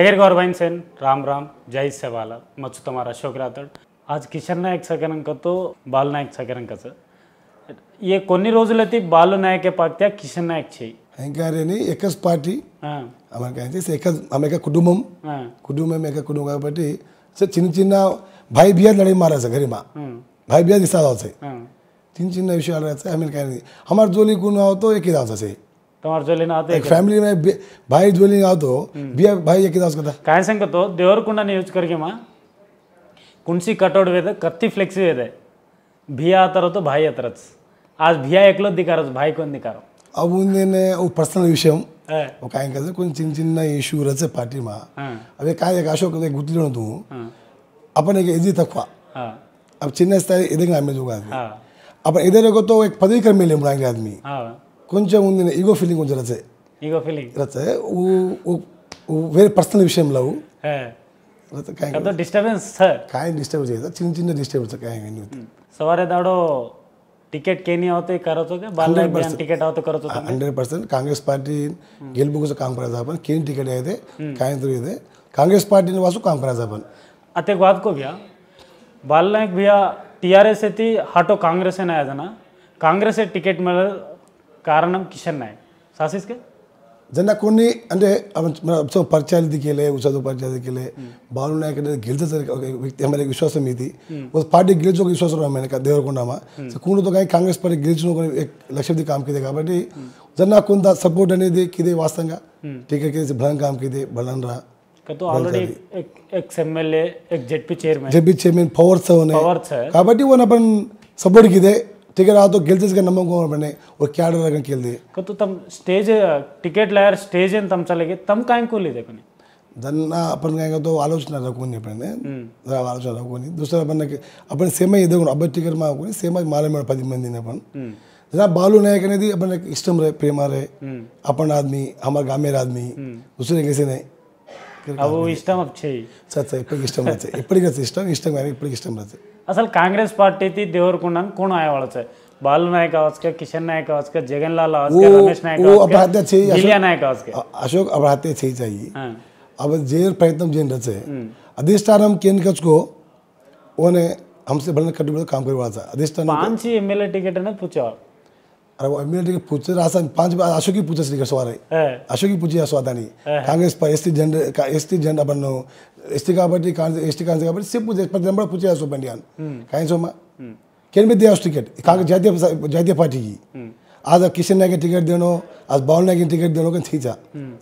तेगर गौर सेन राम राम जय से बाला मत तुम्हारा अशोक रातड़ आज किशन नायक सके रंग तो बाल नायक सके ये कोणी ही रोज लेती बाल नायक किशन नायक छे ऐंका रे एकस पार्टी हाँ अमर कहें से एकस हमें का कुडुमम हाँ कुटुंब में का कुडुमा का पार्टी से चिन्चिन्ना भाई बिया लड़ी मारा सा घरी भाई बिया दिसा होते हैं चिन्चिन्ना विशाल रहते हैं हमें कहें जोली कुनाव आवतो एक ही दावसा ತಮರ್ ಜೊಲಿನ ಆತ एक फैमिली में भाई ಜೊಲಿನ ಆತು ಬಿಯ ಭಾಯಿ ಏಕಿದಾಸ್ ಕದ ಕಾಯ ಸಂಗತೋ ದೇವರ ಕುಂಡನ ಯೂಸ್ ಕರ್ಗೆಮ ಕುಣ್ಸಿ ಕಟೋಡ್ ವೇದ ಕತ್ತಿ ಫ್ಲೆಕ್ಸಿ ವೇದ भिया आता रहतो भाई आता रहत आज भिया एकलोच दिकार भाई कोण दिकार అవునే పర్సనల్ విషయం ఒక ఆయన కదా కొంచెం చిన్న చిన్న ఇష్యూ రచ్చే పార్టీ మా అవే కాయ అశోక్ గుర్తులో నువ్వు అప్పుడు ఇది తక్కువ अब चिन्ह स्थाई इधर आदमी होगा आदमी अब इधर को तो एक पदवी कर मिले आदमी కొంచెం ఉంది ఈగో ఫీలింగ్ కొంచెం రచే ఈగో ఫీలింగ్ రచే వేరే పర్సనల్ విషయంలో డిస్టర్బెన్స్ సార్ కాయం డిస్టర్బెన్స్ అవుతుంది చిన్న చిన్న డిస్టర్బెన్స్ కాయం ఎన్ని సవారే దాడో टिकट के नहीं होते करत हो के बाल बयान 100% कांग्रेस पार्टी गेलबुगुचं काम करायचं आपण केन तिकीट आहे ते काय तरी आहे कांग्रेस पार्टीने वासू काम करायचं आपण अते वाद को भैया बाल नायक भैया टीआरएस येते हाटो कांग्रेस आहे ಕಾರಣಂ ಕಿಶನ್ ನಾಯಕ್ ಸಾಸಿಸ್ಗೆ ಜನ ಕೊನೆ ಅಂದರೆ ಅವನ ಪರಿಚಯ ಇದ್ದಕ್ಕೆಲೆ ಉಷಾದು ಪರಿಚಯ ಇದ್ದಕ್ಕೆಲೆ ಬಾಲು ನಾಯಕ್ ಅಂದರೆ ಗೆಲ್ತ ವ್ಯಕ್ತಿ ಆಮೇಲೆ ವಿಶ್ವಾಸ ಮೀತಿ ಒಂದು ಪಾರ್ಟಿ ಗೆಲಿಚೋ ವಿಶ್ವಾಸ ಆಮೇಲೆ ದೇವರಕೊಂಡಾಮ సో కూండుతో కానీ కాంగ్రెస్ పార్టీ గెలిచిన లక్ష్యంది కామ్కిదే కాబట్టి జన కొంత సపోర్ట్ అనేది కిదే వాస్తవంగా టీకే కేసి బలం కామ్కిదే బలం రా तो ऑलरेडी एक एक्स एमएलए एक ZP chairman ZP chairman powers है पवर्स है కాబట్టి వన్ अपन సపోర్ట్ కిదే ಟಿಕೆಟ್ ಗೆಲ್ತಿಸ್ಕೊಂಡು ನಮಗೆ ಬನ್ನಿ ಅವ್ರು ಕ್ಯಾಡರ್ ಕೇಳಿದೆ ಗೊತ್ತು ತಮ್ಮ ಸ್ಟೇಜ್ ಟಿಕೆಟ್ ಲಾಯರ್ ಸ್ಟೇಜ್ ಏನು ತಮ್ಮ ಚಲಗಿ ತಮ್ಮ ಕಾಯಂ ಕೂಲಿದೆ ಕೊನೆ धन अपन कहेंगे तो आलोचना रखो नहीं अपने हम्म। आलोचना रखो नहीं दूसरा अपन अपन सेम ही देखो अब टिकट में रखो सेम माले में पद मंदिर अपन जना बालू नायक ने अपन हम्म। इष्टम रहे प्रेमा रहे हम्म। अपन आदमी हमारे गामेर आदमी दूसरे कैसे नहीं अब इष्टम अब छे सच सच इपड़ी इष्टम रहते इपड़ी कैसे इष्टम इष्टम इपड़ी इष्टम रहते అసలు కాంగ్రెస్ పార్టీ దేవరకుండని కోణం ఆయవాళ్ళొచ్చాయి బాలు నాయక్ అవస్కే किशन नायक आवस्के जगन लाल आवस्के रमेश नायक वो अपराध्य चाहिए गिलिया नायक आवस्के अशोक अपराध्य चाहिए चाहिए अब जेल प्रयत्न जेल रचे हम्म। अधिष्ठानम केंद्र कच को उन्हें हमसे बड़े कटुबड़ काम करवा था अधिष्ठान पांच ही एमएलए टिकट है पूछा అరే ఇమ్మీడియట్గా పుచ్చు రాసాను పాంచ్ అశోకి పూజ శ్రీకర్ సోరే అశోకి పూజ సోదాని కాంగ్రెస్ ఎస్టీ జెండా ఎస్టీ జెండా బన్ను ఎస్టీ కాబట్టి ఎస్టీ కాంగ్రెస్ కాబట్టి సేపు పూజ ప్రతి నెంబర్ పూజ చేసుకోండి అని కానీ సోమా కెన్ బి దేవాస్ టికెట్ కాంగ్రెస్ జాతీయ జాతీయ పార్టీకి आज किशन नायक टिकट देनो आज बाउल नायक टिकट देनो कहीं थी जा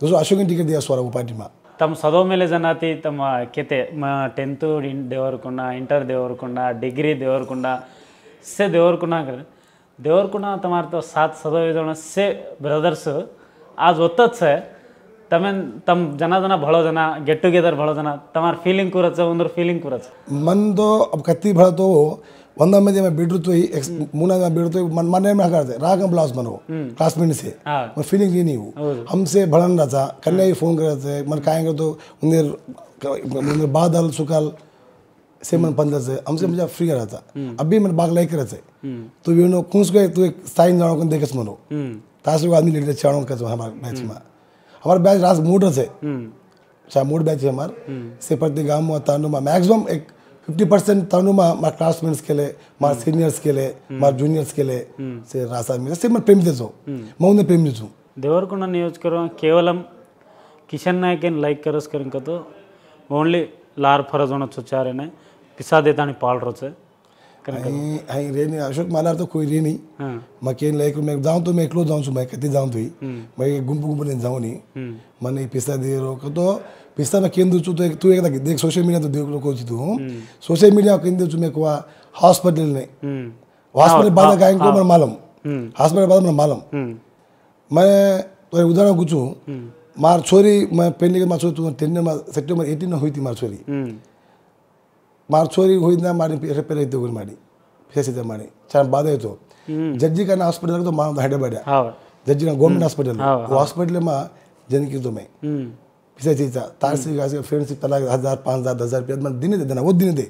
दोस्तों अशोक टिकट दिया स्वरा वो पार्टी में ತಮ್ಮ ಸದೋ ಮೇಲೆ ಜನಾತಿ ತಮ್ಮ ಕೆತೆ tenth Devarakonda inter Devarakonda degree Devarakonda ಸೆ ದೇವರಕೊಂಡ દેવરકુંડના તમારે તો સાત સદવ્ય જણ છે બ્રધર્સ આ જોત જ છે તમે તમ જના જના ભળો જના ગેટ ટુગેದರ್ ભળો જના તમાર ફೀಲಿಂಗ್ ಕುರಚ ಒಂದರ ಫೀಲಿಂಗ್ ಕುರಚ ಮಂದು ಕತ್ತಿ ಭಳತೋ ಒಂದ ಮಂದಿ ಮೇ ಬಿಡ್ರುತು ಮೂನಾಗ ಬಿಡ್ರುತು ಮನ್ ಮನೆ ಮೇ ಹಾಕತೆ ರಾಗ ಬ್ಲಾಸ್ ಮನೋ ಕ್ಲಾಸ್ಮೇಟ್ ಸೆ ಮನ್ ಫೀಲಿಂಗ್ ಲಿ ನೀವು ಹಮ್ಸೆ ಭಳನ್ ರಚ ಕನ್ನೆ ಫೋನ್ ಕರತೆ ಮನ್ ಕಾಯಂಗ तो उन्हें बादल सुकल सेमन हम्म। पंदर से हमसे हम्म। मुझे फ्री करा था हम्म। अभी मैंने बाग लाइक करते तो यू नो कुछ गए तो एक साइन जानो कन देखे मनो तास तो लोग आदमी लेके चाणो कर हमारे बैच में हमारे बैच रास मोटर से चाहे मोट बैच है हमारे से प्रति गांव में तानू में मैक्सिमम एक फिफ्टी परसेंट तानू में हमारे क्लासमेट्स के लिए हमारे सीनियर्स के लिए हमारे जूनियर्स के लिए से रास आदमी से मैं प्रेम देता हूँ मैं उन्हें प्रेम देता हूँ దేవరకొండ నియోజకవర్గం కేవలం కిషన్ నాయక్ అని లైక్ కరోస్కర్ ఇంకతో ఓన్లీ लार फरज होना छोचारे ने पिसा देता आणि पाळ रोच हाई हाई रे नाही अशोक मला तर तो कोई रे नाही हाँ। मग केन लाईक मग जाऊन तो मी एकलो जाऊन सु मग किती जाऊन तुई हम्म। मग गुंप गुंप नाही जाऊन नाही मने हम्म। पिसा दे रो को तो पिसा मग केन दुचू तो एक तू एक देख सोशल मीडिया तो देख लो कोची तू हम्म। सोशल मीडिया केन दुचू मे को हॉस्पिटल ने हॉस्पिटल हाँ, बाद हाँ, गायन को मन मालूम हॉस्पिटल बाद मन मालूम मैं तो उदाहरण कुछ मार छोरी मैं पहले मार छोरी तू टेन ಸೆಪ್ಟೆಂಬರ್ ಏಯ್ಟೀನ್ ಹೋಯ್ತು ಮಾರು ಸೋರಿ ಮಾರು ಸೋರಿಗೆ ಹೋಯ್ದ ಮಾಡಿ ರಿಪೇರ್ ಆಯ್ತು ಹೋಗಿ ಮಾಡಿ ಸೇಸಿದ್ದೆ ಮಾಡಿ ಚೆನ್ನಾಗಿ ಬಾಧೆ ಆಯಿತು ಜಜ್ಜಿ ಕಾನ ಹಾಸ್ಪಿಟಲ್ ಮಾ ಹೈದರಾಬಾದ ಜಜ್ಜಿ ಕಾನ ಗೌರ್ಮೆಂಟ್ ಹಾಸ್ಪಿಟಲ್ ಹಾಸ್ಪಿಟಲ್ ಮಾ ಜನಕ್ಕೆ तो मैं पिसा चीजा तार से गास का फ्रेंड से तलाक हजार पाँच हजार दस हजार रुपया दिन दे देना वो दिन दे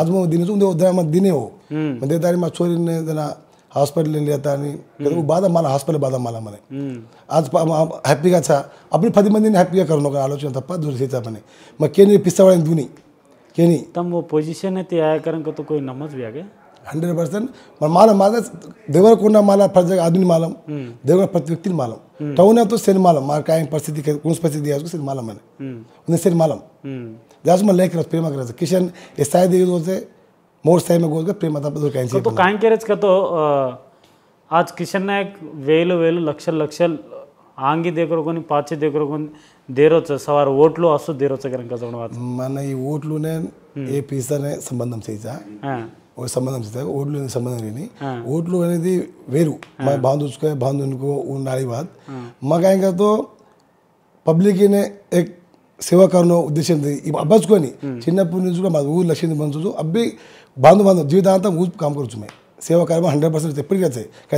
आज मैं दिन सुन दे वो दिन मैं दिन हो मैं दे तारी माँ छोरी ने देना హాస్పిటల్ ఎంత అని బాధ మన హాస్పిటల్ బాధ మన మన అది హ్యాపీగా చా అప్పుడు పది మందిని హ్యాపీగా కరోనా ఒక ఆలోచన తప్ప దూరం చేద్దామని మాకు కేని పిస్తావాడని దూని కేని తమ పొజిషన్ అయితే ఆయాకరం కొత్త కోయి నమ్మదు వ్యాగే హండ్రెడ్ పర్సెంట్ మన మాల మాల దేవరకొండ మాల ప్రజా ఆదుని మాలం దేవర ప్రతి వ్యక్తిని మాలం టౌన్ అయితే శని మాలం మా కాయం పరిస్థితి కొంచెం పరిస్థితి కాదు శని మాలం అని ఉంది శని మాలం దాసు మన లేఖ ప్రేమ కిషన్ ఎస్ఐ దేవి ಮೂರು ಟೈಮ್ ಹೋಗಿ ಪ್ರೀ ಮತ ಕ್ಯಾನ್ಸಲ್ तो ಕಾಂಕೆರೆಚ್ ಕತೋ आज किशन ने एक వేలు వేలు లక్షలు లక్షలు ఆంగి దగ్గరకొని పాచి దగ్గరకొని దేరొచ్చు సవారు ఓట్లు వస్తూ దేరొచ్చు కనుక చూడవచ్చు మన ఈ ఓట్లునే ఏ పీసానే సంబంధం చేసా ఒక సంబంధం చేస్తా ఓట్లు సంబంధం లేని ఓట్లు అనేది వేరు మా బాంధుకో బాంధునికో ఉండాలి బాత్ మా కాయంగా తో పబ్లిక్ ने एक సేవాకారుల ఉద్దేశం అబ్బచ్చుకొని చిన్నప్పటి నుంచి కూడా మా ఊరు లక్ష్యం మంచు అబ్బి బాంధు బాంధవ జీవితాంతం ఊరు కామకూర్చుమే సేవాకారం హండ్రెడ్ పర్సెంట్ ఎప్పటికైతే